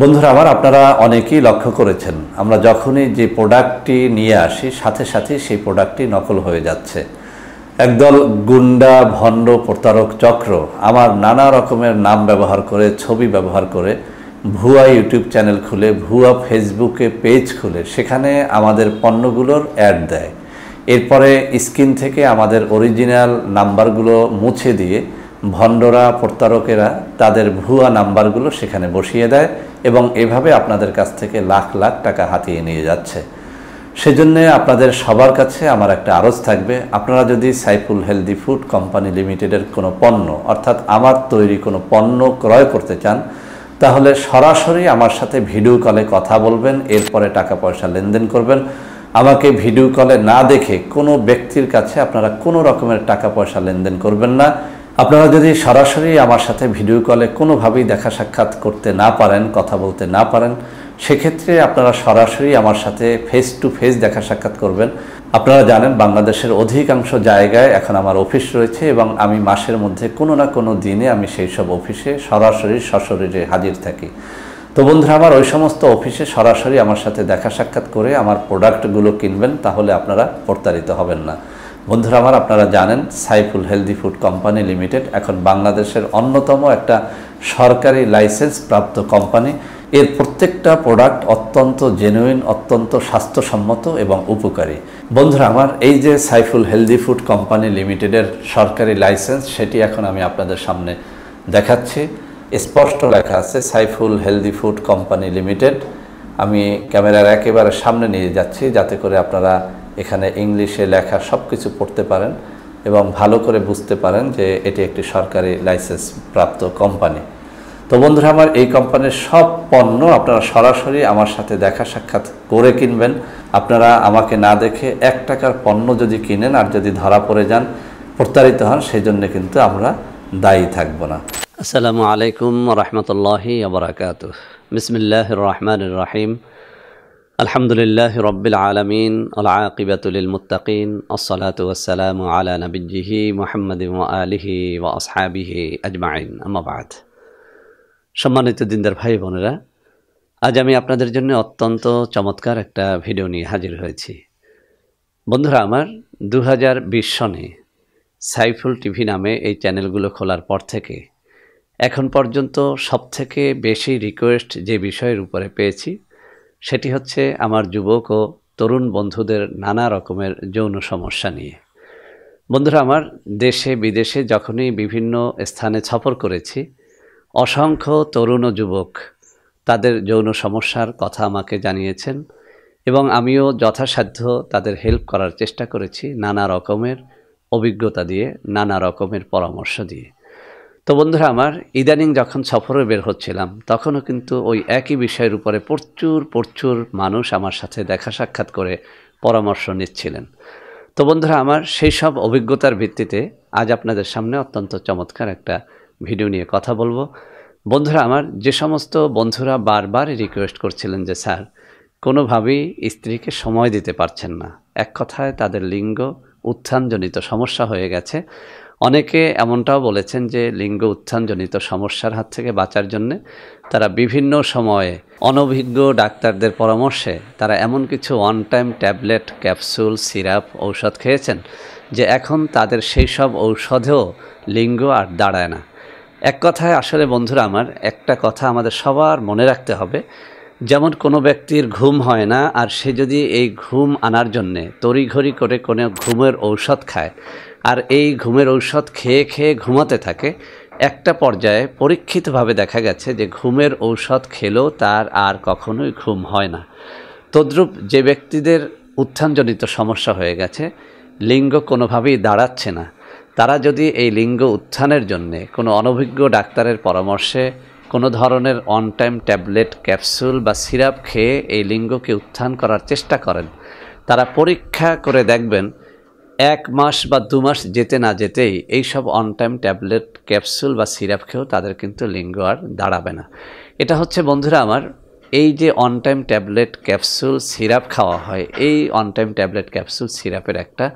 বন্ধুরা আমার আপনারা অনেকেই লক্ষ্য করেছেন আমরা যখনই যে প্রোডাক্টটি নিয়ে আসি সাথে সাথে সেই প্রোডাক্টটি নকল হয়ে যাচ্ছে একদল গুন্ডা ভণ্ড প্রতারক চক্র আমার নানা রকমের নাম ব্যবহার করে ছবি ব্যবহার করে ভুয়া ইউটিউব চ্যানেল খুলে ভুয়া ফেসবুকে পেজ খুলে সেখানে আমাদের পণ্যগুলোর অ্যাড দেয় এরপরে স্ক্রিন থেকে আমাদের অরিজিনাল নাম্বারগুলো মুছে দিয়ে ভণ্ডরা প্রত্যারকেরা তাদের ভুয়া নাম্বারগুলো সেখানে বসিয়ে দেয় এবং এভাবে আপনাদের কাছ থেকে লাখ লাখ টাকা হাতিয়ে নিয়ে যাচ্ছে সেজন্যে আপনাদের সবার কাছে আমার একটা আরজ থাকবে আপনারা যদি সাইফুল হেলদি ফুড কোম্পানি লিমিটেডের কোনো পণ্য অর্থাৎ আমার তৈরি কোনো পণ্য ক্রয় করতে চান তাহলে সরাসরি আমার সাথে ভিডিও কলে কথা বলবেন এরপরে টাকা পয়সা লেনদেন করবেন আমাকে ভিডিও কলে না দেখে কোনো ব্যক্তির কাছে আপনারা কোনো রকমের টাকা পয়সা লেনদেন করবেন না আপনারা যদি সরাসরি আমার সাথে ভিডিও কলে কোনোভাবেই দেখা সাক্ষাৎ করতে না পারেন কথা বলতে না পারেন সেক্ষেত্রে আপনারা সরাসরি আমার সাথে ফেস টু ফেস দেখা সাক্ষাৎ করবেন আপনারা জানেন বাংলাদেশের অধিকাংশ জায়গায় এখন আমার অফিস রয়েছে এবং আমি মাসের মধ্যে কোনো না কোনো দিনে আমি সেই সব অফিসে সরাসরি সশরীরে হাজির থাকি তো বন্ধুরা আমার ওই সমস্ত অফিসে সরাসরি আমার সাথে দেখা সাক্ষাৎ করে আমার প্রোডাক্টগুলো কিনবেন তাহলে আপনারা প্রতারিত হবেন না বন্ধুরা আমার আপনারা জানেন Saiful healthy food company limited এখন বাংলাদেশের অন্যতম একটা সরকারি লাইসেন্স প্রাপ্ত কোম্পানি এর প্রত্যেকটা প্রোডাক্ট অত্যন্ত জেনুইন অত্যন্ত স্বাস্থ্যসম্মত এবং উপকারী বন্ধুরা আমার এই যে সাইফুল হেলদি ফুড কোম্পানি লিমিটেডের সরকারি লাইসেন্স সেটি এখন আমি আপনাদের সামনে দেখাচ্ছি স্পষ্ট লেখা আছে Saiful healthy food company limited আমি ক্যামেরার একেবারে সামনে নিয়ে যাচ্ছি যাতে করে আপনারা এখানে ইংলিশে লেখা সব কিছু পড়তে পারেন এবং ভালো করে বুঝতে পারেন যে এটি একটি সরকারি লাইসেন্স প্রাপ্ত কোম্পানি তো বন্ধুরা আমার এই কোম্পানির সব পণ্য আপনারা সরাসরি আমার সাথে দেখা সাক্ষাৎ করে কিনবেন আপনারা আমাকে না দেখে এক টাকার পণ্য যদি কিনেন আর যদি ধরা পড়ে যান প্রতারিত হন সেই জন্য কিন্তু আমরা দায়ী থাকব না আসসালামু আলাইকুম রহমতুল্লাহি আবরাকাত বিসমিল্লাহ রহমান রাহিম আলহামদুলিল্লাহ রব্বিল আলমিন আলআকিবাতুলিল মুতাকিন আসসালাতু আসসালামু আলা নবিজিহি মোহাম্মদ আলিহি ওয়া আসহাবিহি আজমাইন আমাবাদ সম্মানিত দিনদার ভাই বোনেরা আজ আমি আপনাদের জন্য অত্যন্ত চমৎকার একটা ভিডিও নিয়ে হাজির হয়েছি বন্ধুরা আমার দু বিশ সনে সাইফুল টিভি নামে এই চ্যানেলগুলো খোলার পর থেকে এখন পর্যন্ত সবথেকে বেশি রিকোয়েস্ট যে বিষয়ের উপরে পেয়েছি সেটি হচ্ছে আমার যুবক ও তরুণ বন্ধুদের নানা রকমের যৌন সমস্যা নিয়ে বন্ধুরা আমার দেশে বিদেশে যখনই বিভিন্ন স্থানে সফর করেছি অসংখ্য তরুণ ও যুবক তাদের যৌন সমস্যার কথা আমাকে জানিয়েছেন এবং আমিও যথাসাধ্য তাদের হেল্প করার চেষ্টা করেছি নানা রকমের অভিজ্ঞতা দিয়ে নানা রকমের পরামর্শ দিয়ে তো বন্ধুরা আমার ইদানিং যখন সফরে বের হচ্ছিলাম তখনও কিন্তু ওই একই বিষয়ের উপরে প্রচুর প্রচুর মানুষ আমার সাথে দেখা সাক্ষাৎ করে পরামর্শ নিচ্ছিলেন তো বন্ধুরা আমার সেই সব অভিজ্ঞতার ভিত্তিতে আজ আপনাদের সামনে অত্যন্ত চমৎকার একটা ভিডিও নিয়ে কথা বলবো বন্ধুরা আমার যে সমস্ত বন্ধুরা বারবার রিকোয়েস্ট করছিলেন যে স্যার কোনোভাবেই স্ত্রীকে সময় দিতে পারছেন না এক কথায় তাদের লিঙ্গ উত্থানজনিত সমস্যা হয়ে গেছে অনেকে এমনটাও বলেছেন যে লিঙ্গ উত্থানজনিত সমস্যার হাত থেকে বাঁচার জন্যে তারা বিভিন্ন সময়ে অনভিজ্ঞ ডাক্তারদের পরামর্শে তারা এমন কিছু one time tablet capsule syrup ঔষধ খেয়েছেন যে এখন তাদের সেই সব ঔষধেও লিঙ্গ আর দাঁড়ায় না এক কথায় আসলে বন্ধুরা আমার একটা কথা আমাদের সবার মনে রাখতে হবে যেমন কোনো ব্যক্তির ঘুম হয় না আর সে যদি এই ঘুম আনার জন্যে তড়িঘড়ি করে কোনো ঘুমের ঔষধ খায় আর এই ঘুমের ঔষধ খেয়ে খেয়ে ঘুমাতে থাকে একটা পর্যায়ে পরীক্ষিতভাবে দেখা গেছে যে ঘুমের ঔষধ খেলেও তার আর কখনোই ঘুম হয় না তদ্রূপ যে ব্যক্তিদের উত্থানজনিত সমস্যা হয়ে গেছে লিঙ্গ কোনোভাবেই দাঁড়াচ্ছে না তারা যদি এই লিঙ্গ উত্থানের জন্যে কোনো অনভিজ্ঞ ডাক্তারের পরামর্শে কোনো ধরনের অন টাইম ট্যাবলেট ক্যাপসুল বা সিরাপ খেয়ে এই লিঙ্গকে উত্থান করার চেষ্টা করেন তারা পরীক্ষা করে দেখবেন এক মাস বা দু মাস যেতে না যেতেই এই সব অন টাইম ট্যাবলেট ক্যাপসুল বা সিরাপ খেয়েও তাদের কিন্তু লিঙ্গ আর দাঁড়াবে না এটা হচ্ছে বন্ধুরা আমার এই যে on time tablet capsule syrup খাওয়া হয় এই অন টাইম ট্যাবলেট ক্যাপসুল সিরাপের একটা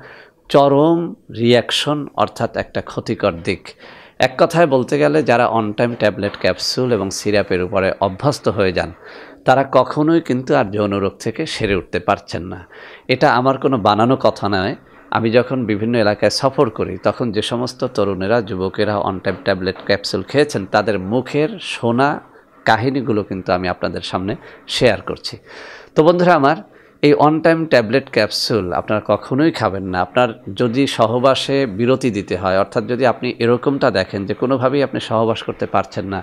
চরম রিয়াকশন অর্থাৎ একটা ক্ষতিকর দিক এক কথায় বলতে গেলে যারা অন টাইম ট্যাবলেট ক্যাপসুল এবং সিরাপের উপরে অভ্যস্ত হয়ে যান তারা কখনোই কিন্তু আর যৌন রোগ থেকে সেরে উঠতে পারছেন না এটা আমার কোনো বানানো কথা নয় আমি যখন বিভিন্ন এলাকায় সফর করি তখন যে সমস্ত তরুণেরা যুবকেরা অন টাইম ট্যাবলেট ক্যাপসুল খেয়েছেন তাদের মুখের শোনা কাহিনীগুলো কিন্তু আমি আপনাদের সামনে শেয়ার করছি তো বন্ধুরা আমার এই অন টাইম ট্যাবলেট ক্যাপসুল আপনার কখনোই খাবেন না আপনার যদি সহবাসে বিরতি দিতে হয় অর্থাৎ যদি আপনি এরকমটা দেখেন যে কোনোভাবেই আপনি সহবাস করতে পারছেন না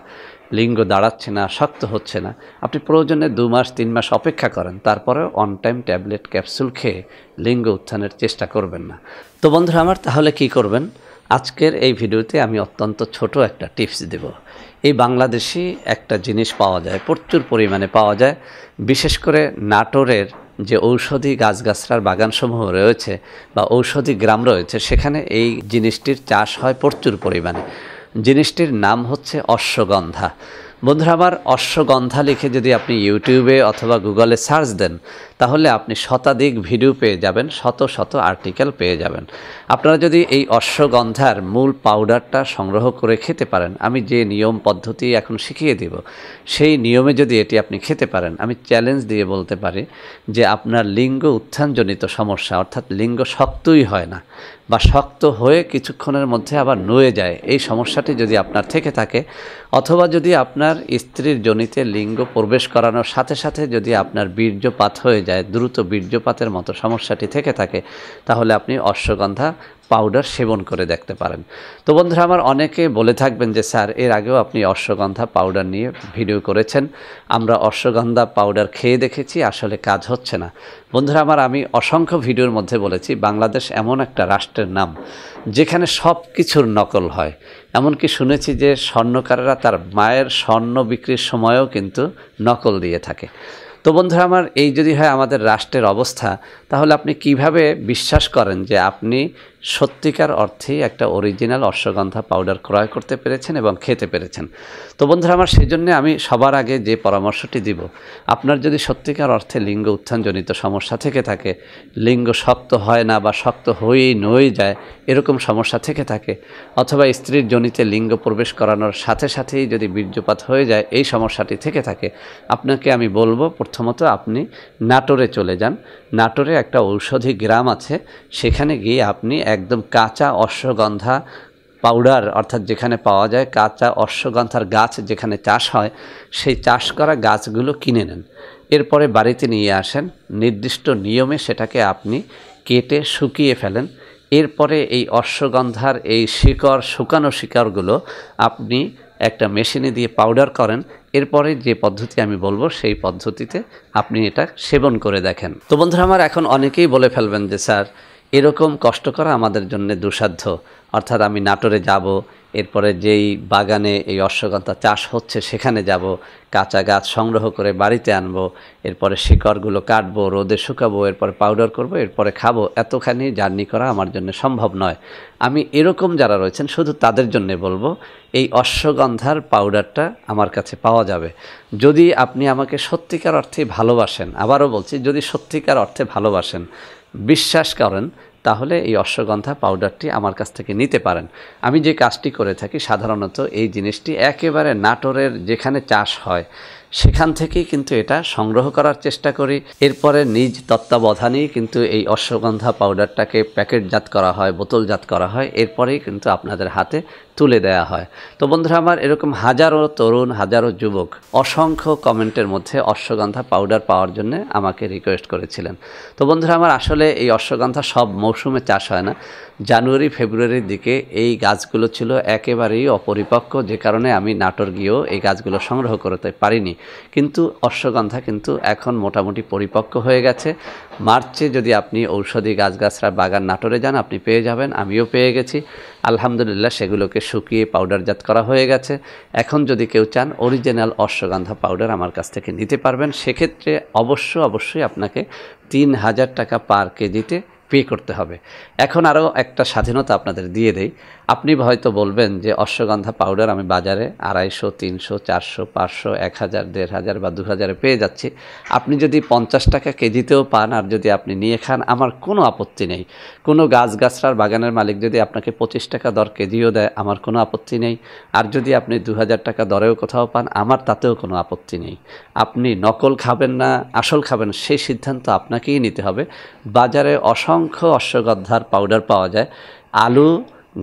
লিঙ্গ দাঁড়াচ্ছে না শক্ত হচ্ছে না আপনি প্রয়োজনে দু মাস তিন মাস অপেক্ষা করেন তারপরেও অন টাইম ট্যাবলেট ক্যাপসুল খেয়ে লিঙ্গ উত্থানের চেষ্টা করবেন না তো বন্ধুরা আমার তাহলে কি করবেন আজকের এই ভিডিওতে আমি অত্যন্ত ছোট একটা টিপস দেব এই বাংলাদেশি একটা জিনিস পাওয়া যায় প্রচুর পরিমাণে পাওয়া যায় বিশেষ করে নাটোরের যে ঔষধি গাছগাছড়ার বাগানসমূহ রয়েছে বা ঔষধি গ্রাম রয়েছে সেখানে এই জিনিসটির চাষ হয় প্রচুর পরিমাণে জিনিসটির নাম হচ্ছে অশ্বগন্ধা বন্ধুরা আমার অশ্বগন্ধা লিখে যদি আপনি ইউটিউবে অথবা গুগলে সার্চ দেন তাহলে আপনি শতাধিক ভিডিও পেয়ে যাবেন শত শত আর্টিকেল পেয়ে যাবেন আপনারা যদি এই অশ্বগন্ধার মূল পাউডারটা সংগ্রহ করে খেতে পারেন আমি যে নিয়ম পদ্ধতি এখন শিখিয়ে দিব সেই নিয়মে যদি এটি আপনি খেতে পারেন আমি চ্যালেঞ্জ দিয়ে বলতে পারি যে আপনার লিঙ্গ উত্থানজনিত সমস্যা অর্থাৎ লিঙ্গ শক্তই হয় না বা শক্ত হয়ে কিছুক্ষণের মধ্যে আবার নয়ে যায় এই সমস্যাটি যদি আপনার থেকে থাকে অথবা যদি আপনার স্ত্রীর জনিতে লিঙ্গ প্রবেশ করানোর সাথে সাথে যদি আপনার বীর্যপাত হয়ে যায় যায় দ্রুত বীর্যপাতের মতো সমস্যাটি থেকে থাকে তাহলে আপনি অশ্বগন্ধা পাউডার সেবন করে দেখতে পারেন তো বন্ধুরা আমার অনেকে বলে থাকবেন যে স্যার এর আগেও আপনি অশ্বগন্ধা পাউডার নিয়ে ভিডিও করেছেন আমরা অশ্বগন্ধা পাউডার খেয়ে দেখেছি আসলে কাজ হচ্ছে না বন্ধুরা আমার আমি অসংখ্য ভিডিওর মধ্যে বলেছি বাংলাদেশ এমন একটা রাষ্ট্রের নাম যেখানে সব কিছুর নকল হয় এমনকি শুনেছি যে স্বর্ণকারেরা তার মায়ের স্বর্ণ বিক্রির সময়ও কিন্তু নকল দিয়ে থাকে তো বন্ধুরা আমার এই যদি হয় আমাদের রাষ্ট্রের অবস্থা তাহলে আপনি কিভাবে বিশ্বাস করেন যে আপনি সত্যিকার অর্থে একটা অরিজিনাল অশ্বগন্ধা পাউডার ক্রয় করতে পেরেছেন এবং খেতে পেরেছেন তো বন্ধুরা আমার সেই জন্যে আমি সবার আগে যে পরামর্শটি দিব আপনার যদি সত্যিকার অর্থে লিঙ্গ উত্থানজনিত সমস্যা থেকে থাকে লিঙ্গ শক্ত হয় না বা শক্ত হয়েই নই যায় এরকম সমস্যা থেকে থাকে অথবা স্ত্রীর জনিতে লিঙ্গ প্রবেশ করানোর সাথে সাথেই যদি বীর্যপাত হয়ে যায় এই সমস্যাটি থেকে থাকে আপনাকে আমি বলবো প্রথমত আপনি নাটোরে চলে যান নাটোরে একটা ঔষধি গ্রাম আছে সেখানে গিয়ে আপনি একদম কাঁচা অশ্বগন্ধা পাউডার অর্থাৎ যেখানে পাওয়া যায় কাঁচা অশ্বগন্ধার গাছ যেখানে চাষ হয় সেই চাষ করা গাছগুলো কিনে নেন এরপরে বাড়িতে নিয়ে আসেন নির্দিষ্ট নিয়মে সেটাকে আপনি কেটে শুকিয়ে ফেলেন এরপরে এই অশ্বগন্ধার এই শিকড় শুকানো শিকড়গুলো আপনি একটা মেশিনে দিয়ে পাউডার করেন এরপরে যে পদ্ধতি আমি বলবো সেই পদ্ধতিতে আপনি এটা সেবন করে দেখেন তো বন্ধুরা আমার এখন অনেকেই বলে ফেলবেন যে স্যার এরকম কষ্ট করা আমাদের জন্য দুসাধ্য অর্থাৎ আমি নাটোরে যাব এরপরে যেই বাগানে এই অশ্বগন্ধা চাষ হচ্ছে সেখানে যাব কাঁচা গাছ সংগ্রহ করে বাড়িতে আনব এরপরে শিকড়গুলো কাটবো রোদে শুকাবো এরপরে পাউডার করব এরপরে খাবো এতখানি জার্নি করা আমার জন্য সম্ভব নয় আমি এরকম যারা রয়েছেন শুধু তাদের জন্যে বলবো এই অশ্বগন্ধার পাউডারটা আমার কাছে পাওয়া যাবে যদি আপনি আমাকে সত্যিকার অর্থে ভালোবাসেন আবারও বলছি যদি সত্যিকার অর্থে ভালোবাসেন বিশ্বাস করেন তাহলে এই অশ্বগন্ধা পাউডারটি আমার কাছ থেকে নিতে পারেন আমি যে কাজটি করে থাকি সাধারণত এই জিনিসটি একেবারে নাটোরের যেখানে চাষ হয় সেখান থেকেই কিন্তু এটা সংগ্রহ করার চেষ্টা করি এরপরে নিজ তত্ত্বাবধানেই কিন্তু এই অশ্বগন্ধা পাউডারটাকে প্যাকেটজাত করা হয় বোতলজাত করা হয় এরপরেই কিন্তু আপনাদের হাতে তুলে দেয়া হয় তো বন্ধুরা আমার এরকম হাজারো তরুণ হাজারো যুবক অসংখ্য কমেন্টের মধ্যে অশ্বগন্ধা পাউডার পাওয়ার জন্য আমাকে রিকোয়েস্ট করেছিলেন তো বন্ধুরা আমার আসলে এই অশ্বগন্ধা সব মৌসুমে চাষ হয় না জানুয়ারি ফেব্রুয়ারির দিকে এই গাছগুলো ছিল একেবারেই অপরিপক্ক যে কারণে আমি নাটোর গিয়েও এই গাছগুলো সংগ্রহ করতে পারিনি কিন্তু অশ্বগন্ধা কিন্তু এখন মোটামুটি পরিপক্ক হয়ে গেছে মার্চে যদি আপনি ঔষধি গাছগাছরা বাগান নাটোরে যান আপনি পেয়ে যাবেন আমিও পেয়ে গেছি আলহামদুলিল্লাহ সেগুলোকে শুকিয়ে পাউডারজাত করা হয়ে গেছে এখন যদি কেউ চান অরিজিনাল অশ্বগন্ধা পাউডার আমার কাছ থেকে নিতে পারবেন সেক্ষেত্রে অবশ্য অবশ্যই আপনাকে তিন হাজার টাকা পার কেজিতে পে করতে হবে এখন আরও একটা স্বাধীনতা আপনাদের দিয়ে দেই আপনি হয়তো বলবেন যে অশ্বগন্ধা পাউডার আমি বাজারে আড়াইশো তিনশো চারশো পাঁচশো এক হাজার দেড় হাজার বা দু হাজারে পেয়ে যাচ্ছি আপনি যদি পঞ্চাশ টাকা কেজিতেও পান আর যদি আপনি নিয়ে খান আমার কোনো আপত্তি নেই কোনো গাছগাছরার বাগানের মালিক যদি আপনাকে পঁচিশ টাকা দর কেজিও দেয় আমার কোনো আপত্তি নেই আর যদি আপনি দু হাজার টাকা দরেও কোথাও পান আমার তাতেও কোনো আপত্তি নেই আপনি নকল খাবেন না আসল খাবেন সেই সিদ্ধান্ত আপনাকেই নিতে হবে বাজারে অসং অসংখ্য অশ্বগন্ধার পাউডার পাওয়া যায় আলু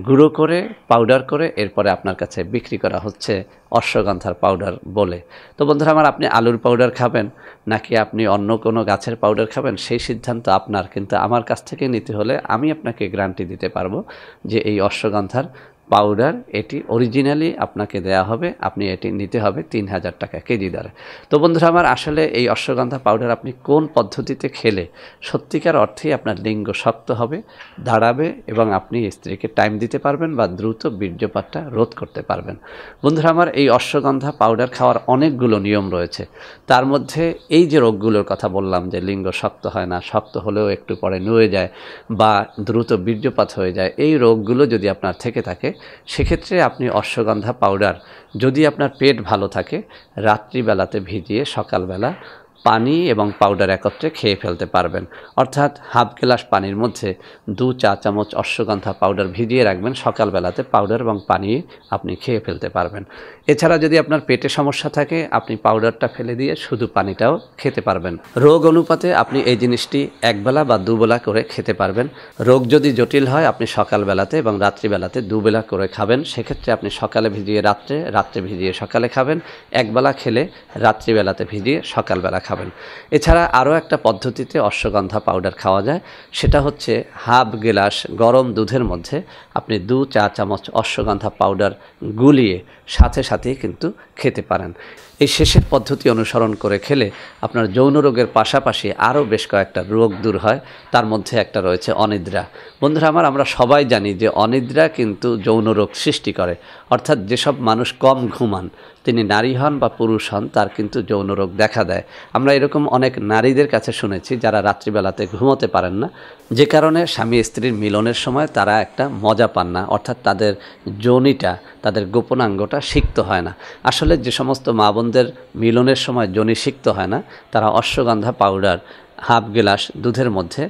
গুঁড়ো করে পাউডার করে এরপরে আপনার কাছে বিক্রি করা হচ্ছে অশ্বগন্ধার পাউডার বলে তো বন্ধুরা আমার আপনি আলুর পাউডার খাবেন নাকি আপনি অন্য কোনো গাছের পাউডার খাবেন সেই সিদ্ধান্ত আপনার কিন্তু আমার কাছ থেকে নিতে হলে আমি আপনাকে গ্যারান্টি দিতে পারবো যে এই অশ্বগন্ধার পাউডার এটি অরিজিনালি আপনাকে দেয়া হবে আপনি এটি নিতে হবে তিন হাজার টাকা কেজি দ্বারা তো বন্ধুরা আমার আসলে এই অশ্বগন্ধা পাউডার আপনি কোন পদ্ধতিতে খেলে সত্যিকার অর্থেই আপনার লিঙ্গ শক্ত হবে দাঁড়াবে এবং আপনি স্ত্রীকে টাইম দিতে পারবেন বা দ্রুত বীর্যপাতটা রোধ করতে পারবেন বন্ধুরা আমার এই অশ্বগন্ধা পাউডার খাওয়ার অনেকগুলো নিয়ম রয়েছে তার মধ্যে এই যে রোগগুলোর কথা বললাম যে লিঙ্গ শক্ত হয় না শক্ত হলেও একটু পরে নুয়ে যায় বা দ্রুত বীর্যপাত হয়ে যায় এই রোগগুলো যদি আপনার থেকে থাকে সেক্ষেত্রে আপনি অশ্বগন্ধা পাউডার যদি আপনার পেট ভালো থাকে রাত্রিবেলাতে ভিজিয়ে সকালবেলা পানি এবং পাউডার একত্রে খেয়ে ফেলতে পারবেন অর্থাৎ হাফ গ্লাস পানির মধ্যে দু চা চামচ অশ্বগন্ধা পাউডার ভিজিয়ে রাখবেন সকালবেলাতে পাউডার এবং পানি আপনি খেয়ে ফেলতে পারবেন এছাড়া যদি আপনার পেটে সমস্যা থাকে আপনি পাউডারটা ফেলে দিয়ে শুধু পানিটাও খেতে পারবেন রোগ অনুপাতে আপনি এই জিনিসটি একবেলা বা দুবেলা করে খেতে পারবেন রোগ যদি জটিল হয় আপনি সকালবেলাতে এবং রাত্রিবেলাতে দুবেলা করে খাবেন সেক্ষেত্রে আপনি সকালে ভিজিয়ে রাত্রে রাত্রে ভিজিয়ে সকালে খাবেন একবেলা খেলে রাত্রিবেলাতে ভিজিয়ে সকালবেলা খাবেন এছাড়া আরও একটা পদ্ধতিতে অশ্বগন্ধা পাউডার খাওয়া যায় সেটা হচ্ছে হাফ গ্লাস গরম দুধের মধ্যে আপনি দু চা চামচ অশ্বগন্ধা পাউডার গুলিয়ে সাথে সাথেই কিন্তু খেতে পারেন এই শেষের পদ্ধতি অনুসরণ করে খেলে আপনার যৌন রোগের পাশাপাশি আরও বেশ কয়েকটা রোগ দূর হয় তার মধ্যে একটা রয়েছে অনিদ্রা বন্ধুরা আমার আমরা সবাই জানি যে অনিদ্রা কিন্তু যৌন রোগ সৃষ্টি করে অর্থাৎ যেসব মানুষ কম ঘুমান তিনি নারী হন বা পুরুষ হন তার কিন্তু যৌন রোগ দেখা দেয় আমরা এরকম অনেক নারীদের কাছে শুনেছি যারা রাত্রিবেলাতে ঘুমোতে পারেন না যে কারণে স্বামী স্ত্রীর মিলনের সময় তারা একটা মজা পান না অর্থাৎ তাদের যোনিটা তাদের গোপনাঙ্গটা সিক্ত হয় না আসলে যে সমস্ত মা বোনদের মিলনের সময় যোনি সিক্ত হয় না তারা অশ্বগন্ধা পাউডার হাফ গ্লাস দুধের মধ্যে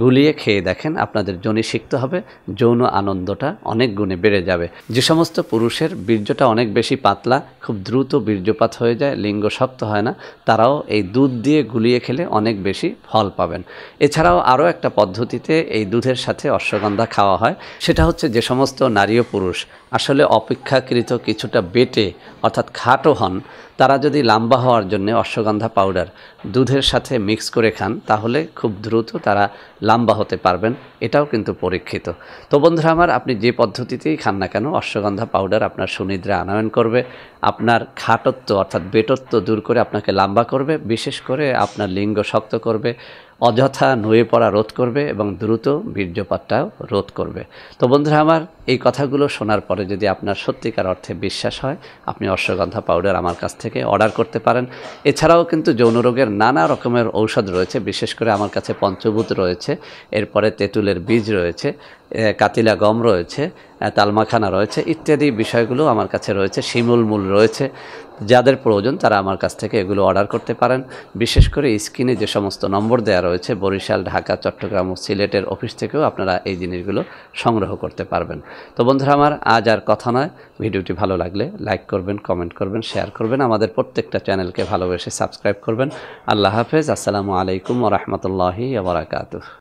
গুলিয়ে খেয়ে দেখেন আপনাদের যোনি সিক্ত হবে যৌন আনন্দটা অনেক গুণে বেড়ে যাবে যে সমস্ত পুরুষের বীর্যটা অনেক বেশি পাতলা খুব দ্রুত বীর্যপাত হয়ে যায় লিঙ্গ শক্ত হয় না তারাও এই দুধ দিয়ে গুলিয়ে খেলে অনেক বেশি ফল পাবেন এছাড়াও আরও একটা পদ্ধতিতে এই দুধের সাথে অশ্বগন্ধা খাওয়া হয় সেটা হচ্ছে যে সমস্ত নারী ও পুরুষ আসলে অপেক্ষাকৃত কিছুটা বেটে অর্থাৎ খাটো হন তারা যদি লাম্বা হওয়ার জন্য অশ্বগন্ধা পাউডার দুধের সাথে মিক্স করে খান তাহলে খুব দ্রুত তারা লাম্বা হতে পারবেন এটাও কিন্তু পরীক্ষিত তো বন্ধুরা আমার আপনি যে পদ্ধতিতেই খান না কেন অশ্বগন্ধা পাউডার আপনার সুনিদ্রা আনয়ন করবে আপনার খাটত্ব অর্থাৎ বেটত্ব দূর করে আপনাকে লাম্বা করবে বিশেষ করে আপনার লিঙ্গ শক্ত করবে অযথা নুয়ে পড়া রোধ করবে এবং দ্রুত বীর্যপাতটাও রোধ করবে তো বন্ধুরা আমার এই কথাগুলো শোনার পরে যদি আপনার সত্যিকার অর্থে বিশ্বাস হয় আপনি অশ্বগন্ধা পাউডার আমার কাছ থেকে অর্ডার করতে পারেন এছাড়াও কিন্তু যৌন রোগের নানা রকমের ঔষধ রয়েছে বিশেষ করে আমার কাছে পঞ্চভূত রয়েছে এরপরে তেঁতুলের বীজ রয়েছে কাতিলা গম রয়েছে তালমাখানা রয়েছে ইত্যাদি বিষয়গুলো আমার কাছে রয়েছে শিমুল মূল রয়েছে যাদের প্রয়োজন তারা আমার কাছ থেকে এগুলো অর্ডার করতে পারেন বিশেষ করে স্ক্রিনে যে সমস্ত নম্বর দেওয়া রয়েছে বরিশাল ঢাকা চট্টগ্রাম ও সিলেটের অফিস থেকেও আপনারা এই জিনিসগুলো সংগ্রহ করতে পারবেন তো বন্ধুরা আমার আজ আর কথা নয় ভিডিওটি ভালো লাগলে লাইক করবেন কমেন্ট করবেন শেয়ার করবেন আমাদের প্রত্যেকটা চ্যানেলকে ভালোবেসে সাবস্ক্রাইব করবেন আল্লাহ হাফেজ আসসালামু আলাইকুম ও রহমতুল্লাহি আবরাকাতু